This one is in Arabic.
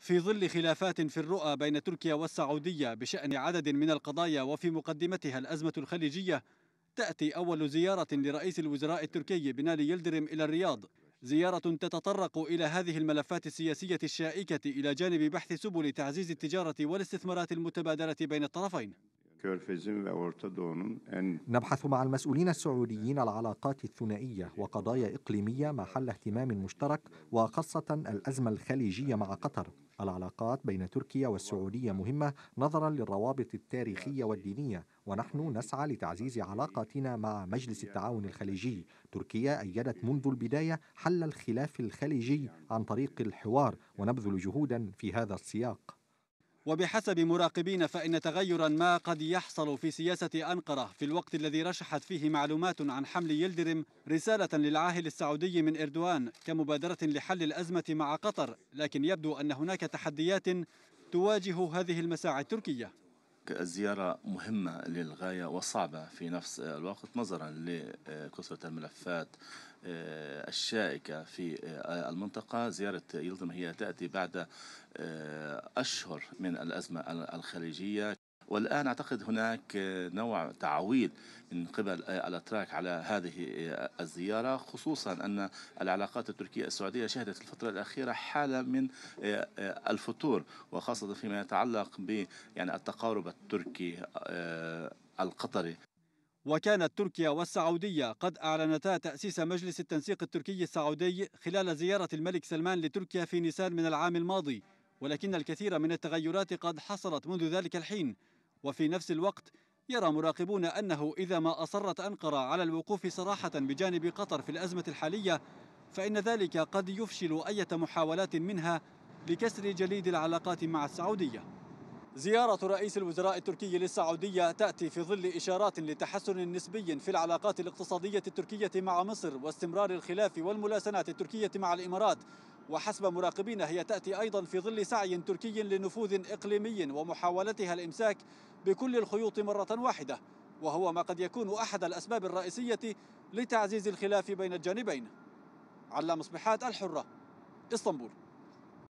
في ظل خلافات في الرؤى بين تركيا والسعودية بشأن عدد من القضايا وفي مقدمتها الأزمة الخليجية تأتي أول زيارة لرئيس الوزراء التركي بنالي يلدرم إلى الرياض زيارة تتطرق إلى هذه الملفات السياسية الشائكة إلى جانب بحث سبل تعزيز التجارة والاستثمارات المتبادلة بين الطرفين نبحث مع المسؤولين السعوديين العلاقات الثنائية وقضايا إقليمية محل اهتمام مشترك وخاصة الأزمة الخليجية مع قطر العلاقات بين تركيا والسعودية مهمة نظرا للروابط التاريخية والدينية ونحن نسعى لتعزيز علاقاتنا مع مجلس التعاون الخليجي تركيا أيدت منذ البداية حل الخلاف الخليجي عن طريق الحوار ونبذل جهودا في هذا السياق وبحسب مراقبين فإن تغيرا ما قد يحصل في سياسة أنقرة في الوقت الذي رشحت فيه معلومات عن حمل يلدرم رسالة للعاهل السعودي من إردوان كمبادرة لحل الأزمة مع قطر لكن يبدو أن هناك تحديات تواجه هذه المساعي التركية الزيارة مهمة للغاية وصعبة في نفس الوقت نظرا لكثرة الملفات آه، الشائكة في آه، المنطقة زيارة يلزم هي تأتي بعد آه، أشهر من الأزمة الخليجية والآن أعتقد هناك نوع تعويض من قبل الأتراك على هذه الزيارة خصوصا أن العلاقات التركية السعودية شهدت في الفترة الأخيرة حالة من الفتور وخاصة فيما يتعلق ب يعني التقارب التركي آه، القطري وكانت تركيا والسعودية قد أعلنتا تأسيس مجلس التنسيق التركي السعودي خلال زيارة الملك سلمان لتركيا في نيسان من العام الماضي ولكن الكثير من التغيرات قد حصلت منذ ذلك الحين وفي نفس الوقت يرى مراقبون أنه إذا ما أصرت أنقرة على الوقوف صراحة بجانب قطر في الأزمة الحالية فإن ذلك قد يفشل أية محاولات منها لكسر جليد العلاقات مع السعودية زيارة رئيس الوزراء التركي للسعودية تأتي في ظل إشارات لتحسن نسبي في العلاقات الاقتصادية التركية مع مصر واستمرار الخلاف والملاسنات التركية مع الإمارات وحسب مراقبين هي تأتي أيضا في ظل سعي تركي لنفوذ إقليمي ومحاولتها الإمساك بكل الخيوط مرة واحدة وهو ما قد يكون أحد الأسباب الرئيسية لتعزيز الخلاف بين الجانبين علام صبحات الحرة اسطنبول